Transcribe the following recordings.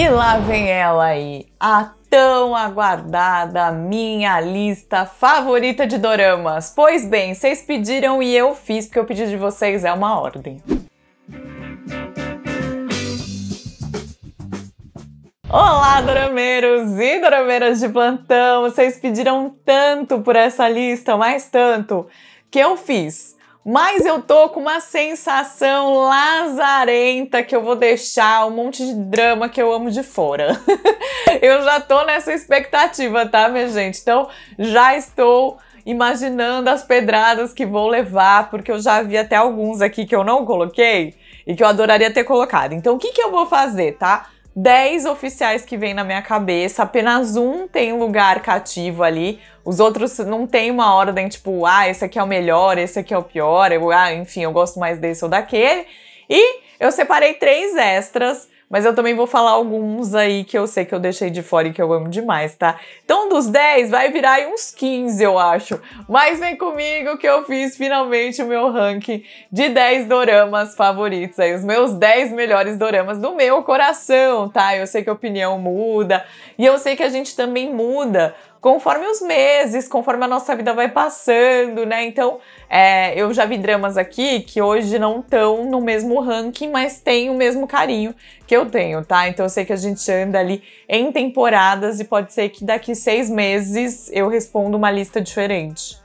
E lá vem ela aí, a tão aguardada minha lista favorita de doramas. Pois bem, vocês pediram e eu fiz, porque o pedido de vocês é uma ordem. Olá, dorameiros e dorameiras de plantão! Vocês pediram tanto por essa lista, mais tanto, que eu fiz mas eu tô com uma sensação lazarenta que eu vou deixar um monte de drama que eu amo de fora. eu já tô nessa expectativa, tá, minha gente? Então, já estou imaginando as pedradas que vou levar, porque eu já vi até alguns aqui que eu não coloquei e que eu adoraria ter colocado. Então, o que que eu vou fazer, tá? 10 oficiais que vem na minha cabeça, apenas um tem lugar cativo ali. Os outros não tem uma ordem tipo, ah, esse aqui é o melhor, esse aqui é o pior, eu, ah, enfim, eu gosto mais desse ou daquele. E eu separei três extras mas eu também vou falar alguns aí que eu sei que eu deixei de fora e que eu amo demais, tá? Então, dos 10, vai virar aí uns 15, eu acho. Mas vem comigo que eu fiz finalmente o meu ranking de 10 doramas favoritos aí. Os meus 10 melhores doramas do meu coração, tá? Eu sei que a opinião muda e eu sei que a gente também muda conforme os meses, conforme a nossa vida vai passando, né? Então, é, eu já vi dramas aqui que hoje não estão no mesmo ranking, mas tem o mesmo carinho que eu tenho, tá? Então eu sei que a gente anda ali em temporadas e pode ser que daqui seis meses eu responda uma lista diferente.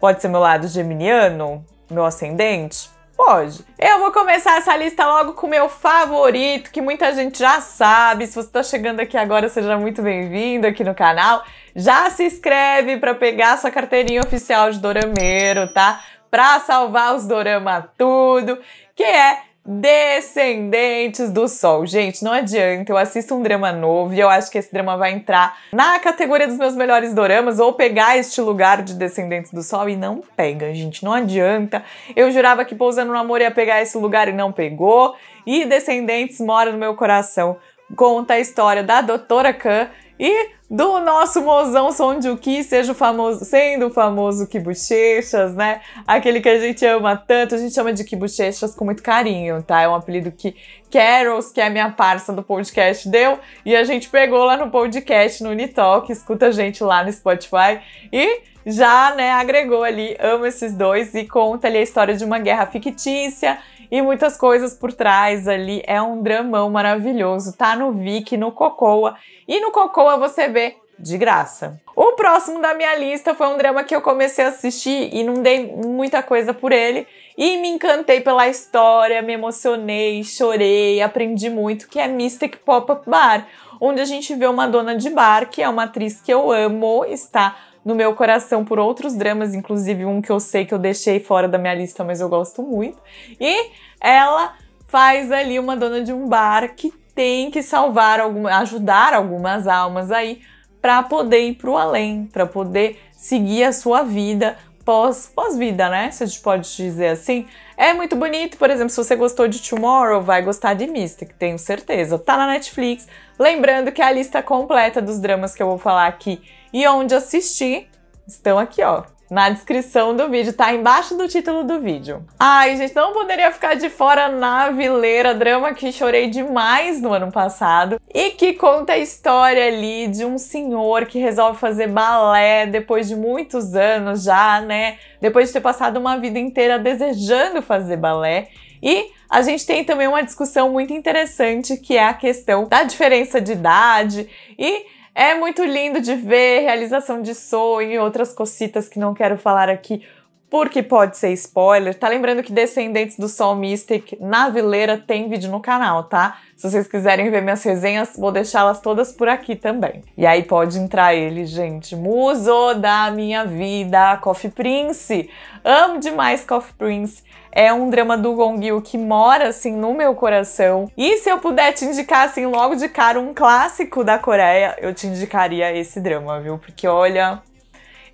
Pode ser meu lado geminiano, meu ascendente, Pode. Eu vou começar essa lista logo com o meu favorito, que muita gente já sabe. Se você está chegando aqui agora, seja muito bem-vindo aqui no canal. Já se inscreve para pegar sua carteirinha oficial de dorameiro, tá? Para salvar os dorama tudo, que é Descendentes do Sol. Gente, não adianta, eu assisto um drama novo e eu acho que esse drama vai entrar na categoria dos meus melhores doramas ou pegar este lugar de Descendentes do Sol e não pega, gente, não adianta. Eu jurava que Pousando no Amor ia pegar esse lugar e não pegou. E Descendentes mora no meu coração. Conta a história da Doutora Khan e do nosso mozão Sonjuki, seja o famoso, sendo o famoso que bochechas, né? Aquele que a gente ama tanto, a gente chama de que bochechas com muito carinho, tá? É um apelido que Carols, que é a minha parça do podcast, deu e a gente pegou lá no podcast, no Unitalk, escuta a gente lá no Spotify e já, né, agregou ali, amo esses dois e conta ali a história de uma guerra fictícia e muitas coisas por trás ali. É um dramão maravilhoso. Tá no Vic, no Cocoa. E no Cocoa você vê de graça. O próximo da minha lista foi um drama que eu comecei a assistir e não dei muita coisa por ele. E me encantei pela história, me emocionei, chorei, aprendi muito, que é Mystic Pop-Up Bar, onde a gente vê uma dona de bar, que é uma atriz que eu amo, está no meu coração por outros dramas, inclusive um que eu sei que eu deixei fora da minha lista, mas eu gosto muito. E ela faz ali uma dona de um bar que tem que salvar alguma, ajudar algumas almas aí para poder ir pro além, para poder seguir a sua vida pós pós vida, né? Se a gente pode dizer assim, é muito bonito, por exemplo, se você gostou de Tomorrow, vai gostar de Mystic, tenho certeza. Tá na Netflix. Lembrando que é a lista completa dos dramas que eu vou falar aqui e onde assistir estão aqui, ó na descrição do vídeo, tá embaixo do título do vídeo. Ai, gente, não poderia ficar de fora na Vileira, drama que chorei demais no ano passado e que conta a história ali de um senhor que resolve fazer balé depois de muitos anos já, né? Depois de ter passado uma vida inteira desejando fazer balé e a gente tem também uma discussão muito interessante que é a questão da diferença de idade e é muito lindo de ver realização de sonho e outras cocitas que não quero falar aqui porque pode ser spoiler. Tá lembrando que Descendentes do Sol Mystic na Vileira tem vídeo no canal, tá? Se vocês quiserem ver minhas resenhas, vou deixá-las todas por aqui também. E aí pode entrar ele, gente. Muso da minha vida, Coffee Prince. Amo demais Coffee Prince. É um drama do Gong Yoo que mora, assim, no meu coração. E se eu puder te indicar, assim, logo de cara um clássico da Coreia, eu te indicaria esse drama, viu? Porque, olha,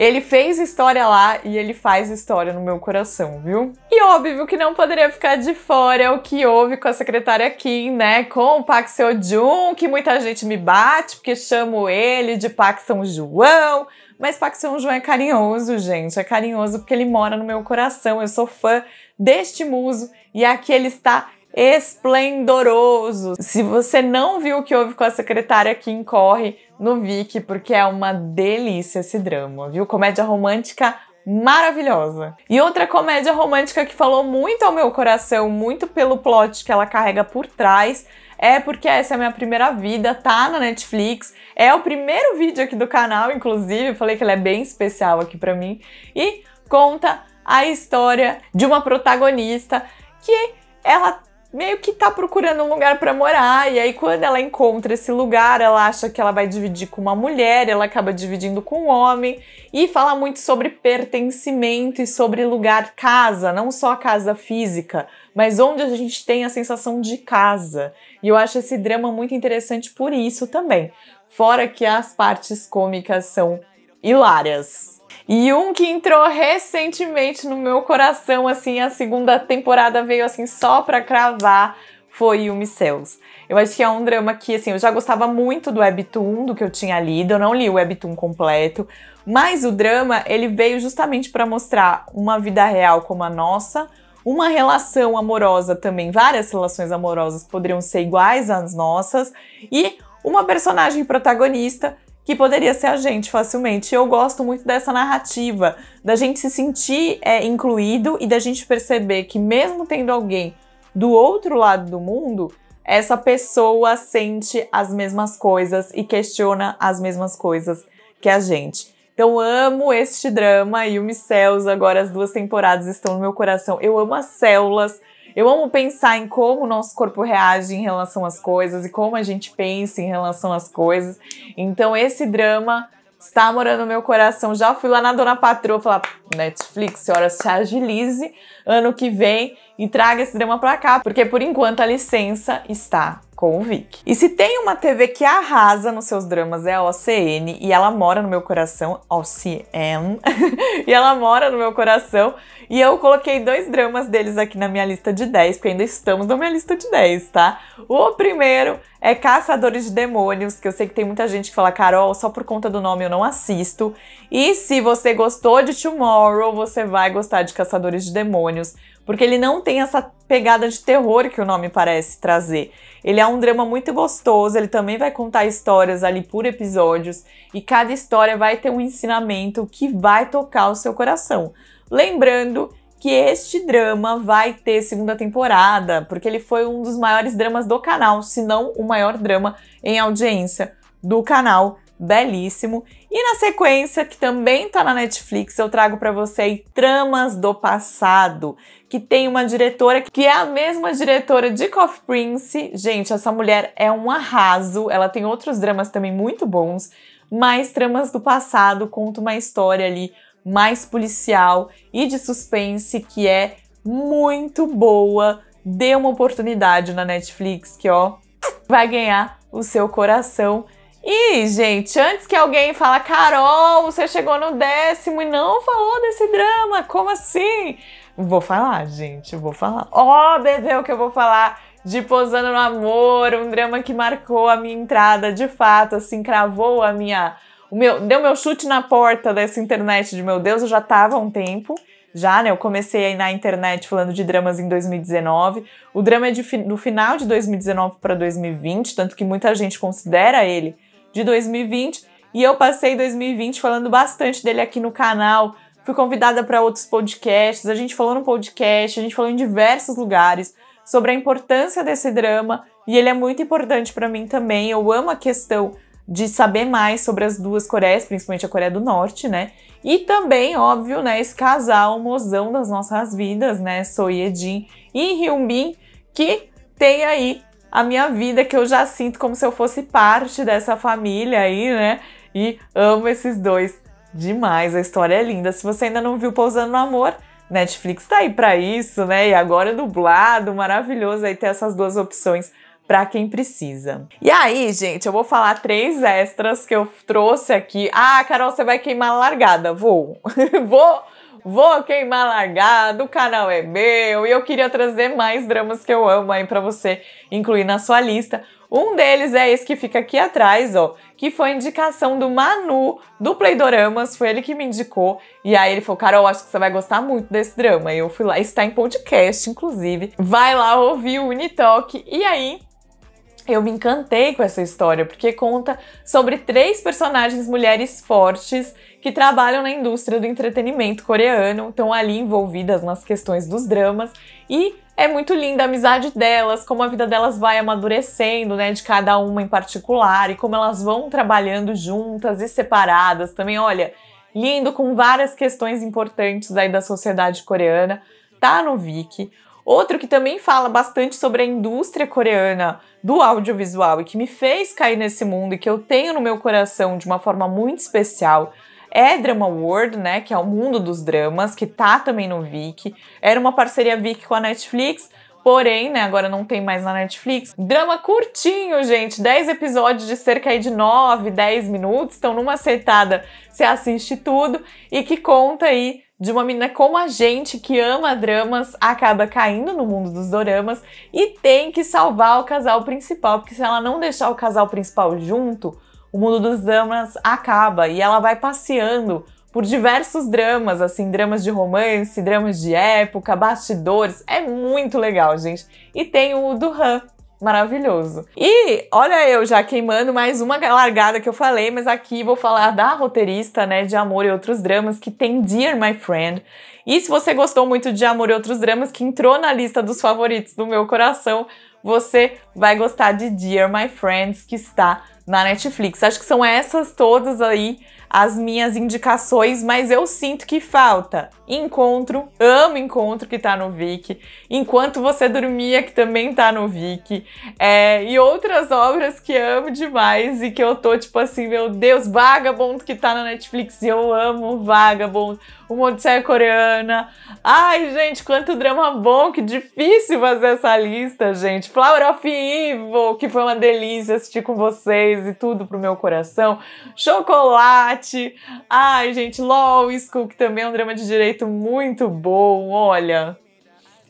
ele fez história lá e ele faz história no meu coração, viu? E óbvio que não poderia ficar de fora o que houve com a secretária Kim, né? Com o Park Seo Joon, que muita gente me bate porque chamo ele de Park São João. Mas Park Seo João é carinhoso, gente. É carinhoso porque ele mora no meu coração. Eu sou fã deste muso e aqui ele está esplendoroso. Se você não viu o que houve com a secretária Kim, corre no Vicky, porque é uma delícia esse drama, viu? Comédia romântica maravilhosa. E outra comédia romântica que falou muito ao meu coração, muito pelo plot que ela carrega por trás, é porque essa é a minha primeira vida, tá na Netflix, é o primeiro vídeo aqui do canal, inclusive, falei que ele é bem especial aqui para mim, e conta a história de uma protagonista que ela meio que tá procurando um lugar para morar. E aí, quando ela encontra esse lugar, ela acha que ela vai dividir com uma mulher, ela acaba dividindo com um homem. E fala muito sobre pertencimento e sobre lugar casa, não só a casa física, mas onde a gente tem a sensação de casa. E eu acho esse drama muito interessante por isso também. Fora que as partes cômicas são hilárias. E um que entrou recentemente no meu coração, assim, a segunda temporada veio assim só pra cravar, foi Yumi Cells. Eu acho que é um drama que, assim, eu já gostava muito do Webtoon, do que eu tinha lido, eu não li o Webtoon completo, mas o drama, ele veio justamente para mostrar uma vida real como a nossa, uma relação amorosa também, várias relações amorosas poderiam ser iguais às nossas, e uma personagem protagonista que poderia ser a gente facilmente. Eu gosto muito dessa narrativa, da gente se sentir é, incluído e da gente perceber que, mesmo tendo alguém do outro lado do mundo, essa pessoa sente as mesmas coisas e questiona as mesmas coisas que a gente. Então amo este drama e o céus agora as duas temporadas estão no meu coração. Eu amo as células eu amo pensar em como o nosso corpo reage em relação às coisas e como a gente pensa em relação às coisas. Então, esse drama está morando no meu coração. Já fui lá na Dona Patroa falar: Netflix, senhora, se agilize ano que vem e traga esse drama pra cá, porque por enquanto a licença está com o Vic. E se tem uma TV que arrasa nos seus dramas é a OCN e ela mora no meu coração, OCN, e ela mora no meu coração. E eu coloquei dois dramas deles aqui na minha lista de 10, porque ainda estamos na minha lista de 10, tá? O primeiro é Caçadores de Demônios, que eu sei que tem muita gente que fala, Carol, só por conta do nome eu não assisto. E se você gostou de Tomorrow, você vai gostar de Caçadores de Demônios, porque ele não tem essa pegada de terror que o nome parece trazer. Ele é um drama muito gostoso, ele também vai contar histórias ali por episódios e cada história vai ter um ensinamento que vai tocar o seu coração. Lembrando que este drama vai ter segunda temporada, porque ele foi um dos maiores dramas do canal, se não o maior drama em audiência do canal belíssimo. E na sequência, que também está na Netflix, eu trago para você aí Tramas do Passado, que tem uma diretora que é a mesma diretora de Coffee Prince. Gente, essa mulher é um arraso, ela tem outros dramas também muito bons, mas Tramas do Passado conta uma história ali mais policial e de suspense que é muito boa. Dê uma oportunidade na Netflix que ó, vai ganhar o seu coração. E, gente, antes que alguém fala, Carol, você chegou no décimo e não falou desse drama, como assim? Vou falar, gente, vou falar. Ó, oh, bebeu que eu vou falar de Posando no Amor, um drama que marcou a minha entrada, de fato, assim, cravou a minha... O meu, deu meu chute na porta dessa internet de meu Deus, eu já tava há um tempo já, né? Eu comecei aí na internet falando de dramas em 2019. O drama é de, do final de 2019 para 2020, tanto que muita gente considera ele de 2020. E eu passei 2020 falando bastante dele aqui no canal. Fui convidada para outros podcasts. A gente falou no podcast, a gente falou em diversos lugares sobre a importância desse drama. E ele é muito importante para mim também. Eu amo a questão de saber mais sobre as duas Coreias, principalmente a Coreia do Norte, né? E também, óbvio, né, esse casal mozão das nossas vidas, né, Soyedin e Hyunbin, que tem aí a minha vida, que eu já sinto como se eu fosse parte dessa família aí, né? E amo esses dois demais. A história é linda. Se você ainda não viu Pousando no Amor, Netflix tá aí para isso, né? E agora é dublado, maravilhoso aí ter essas duas opções para quem precisa. E aí, gente, eu vou falar três extras que eu trouxe aqui. Ah, Carol, você vai queimar a largada. Vou. vou Vou Queimar Largado, o canal é meu e eu queria trazer mais dramas que eu amo aí para você incluir na sua lista. Um deles é esse que fica aqui atrás, ó, que foi indicação do Manu do Playdoramas, foi ele que me indicou. E aí ele falou: Carol, acho que você vai gostar muito desse drama. E eu fui lá, está em podcast, inclusive. Vai lá ouvir o Unitalk. E aí, eu me encantei com essa história, porque conta sobre três personagens mulheres fortes que trabalham na indústria do entretenimento coreano, estão ali envolvidas nas questões dos dramas e é muito linda a amizade delas, como a vida delas vai amadurecendo, né, de cada uma em particular e como elas vão trabalhando juntas e separadas também. Olha, lindo com várias questões importantes aí da sociedade coreana. Tá no Viki. Outro que também fala bastante sobre a indústria coreana do audiovisual e que me fez cair nesse mundo e que eu tenho no meu coração de uma forma muito especial é Drama World, né, que é o mundo dos dramas, que tá também no Vic. Era uma parceria Vic com a Netflix, porém, né, agora não tem mais na Netflix. Drama curtinho, gente, 10 episódios de cerca de 9, 10 minutos, então numa sentada você assiste tudo e que conta aí de uma menina como a gente que ama dramas acaba caindo no mundo dos doramas e tem que salvar o casal principal, porque se ela não deixar o casal principal junto, o mundo dos dramas acaba e ela vai passeando por diversos dramas, assim, dramas de romance, dramas de época, bastidores. É muito legal, gente. E tem o do Han, maravilhoso. E olha eu já queimando mais uma largada que eu falei, mas aqui vou falar da roteirista, né, de Amor e Outros Dramas, que tem Dear My Friend. E se você gostou muito de Amor e Outros Dramas, que entrou na lista dos favoritos do meu coração, você vai gostar de Dear My Friends, que está na Netflix. Acho que são essas todas aí as minhas indicações, mas eu sinto que falta encontro, amo encontro que tá no Vic, Enquanto Você Dormia, que também tá no Vic, é, e outras obras que amo demais e que eu tô tipo assim, meu Deus, Vagabundo que tá na Netflix, eu amo Vagabundo uma Odisseia é Coreana. Ai, gente, quanto drama bom, que difícil fazer essa lista, gente. Flower of Evil, que foi uma delícia assistir com vocês e tudo pro meu coração. Chocolate. Ai, gente, Law School, que também é um drama de direito muito bom, olha.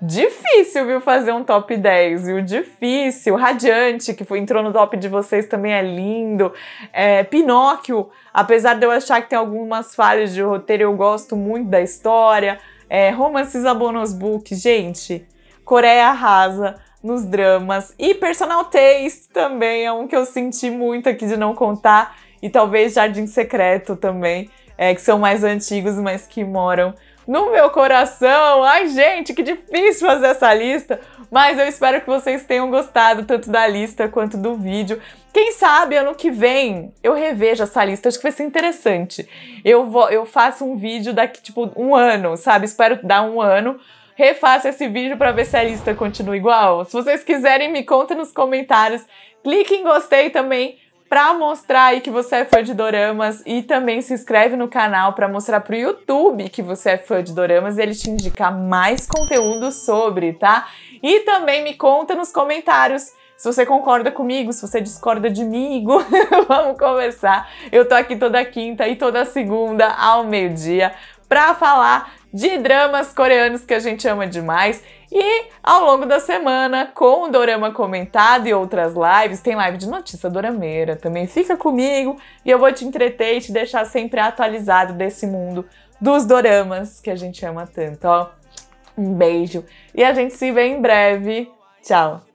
Difícil, viu, fazer um top 10, viu? Difícil. Radiante, que foi, entrou no top de vocês, também é lindo. É, Pinóquio, apesar de eu achar que tem algumas falhas de roteiro, eu gosto muito da história. É, romances a bonus book, gente. Coreia arrasa nos dramas. E Personal Taste também é um que eu senti muito aqui de não contar. E talvez Jardim Secreto também, é, que são mais antigos, mas que moram no meu coração. Ai, gente, que difícil fazer essa lista. Mas eu espero que vocês tenham gostado tanto da lista quanto do vídeo. Quem sabe ano que vem eu revejo essa lista, acho que vai ser interessante. Eu, vou, eu faço um vídeo daqui, tipo, um ano, sabe? Espero dar um ano refaça esse vídeo para ver se a lista continua igual. Se vocês quiserem, me conta nos comentários. Clique em gostei também para mostrar aí que você é fã de doramas e também se inscreve no canal para mostrar pro YouTube que você é fã de doramas e ele te indicar mais conteúdo sobre, tá? E também me conta nos comentários se você concorda comigo, se você discorda de mim, vamos conversar. Eu tô aqui toda quinta e toda segunda ao meio-dia para falar de dramas coreanos que a gente ama demais. E ao longo da semana, com o Dorama comentado e outras lives, tem live de notícia dorameira também. Fica comigo e eu vou te entreter e te deixar sempre atualizado desse mundo dos doramas que a gente ama tanto, ó. Um beijo e a gente se vê em breve. Tchau!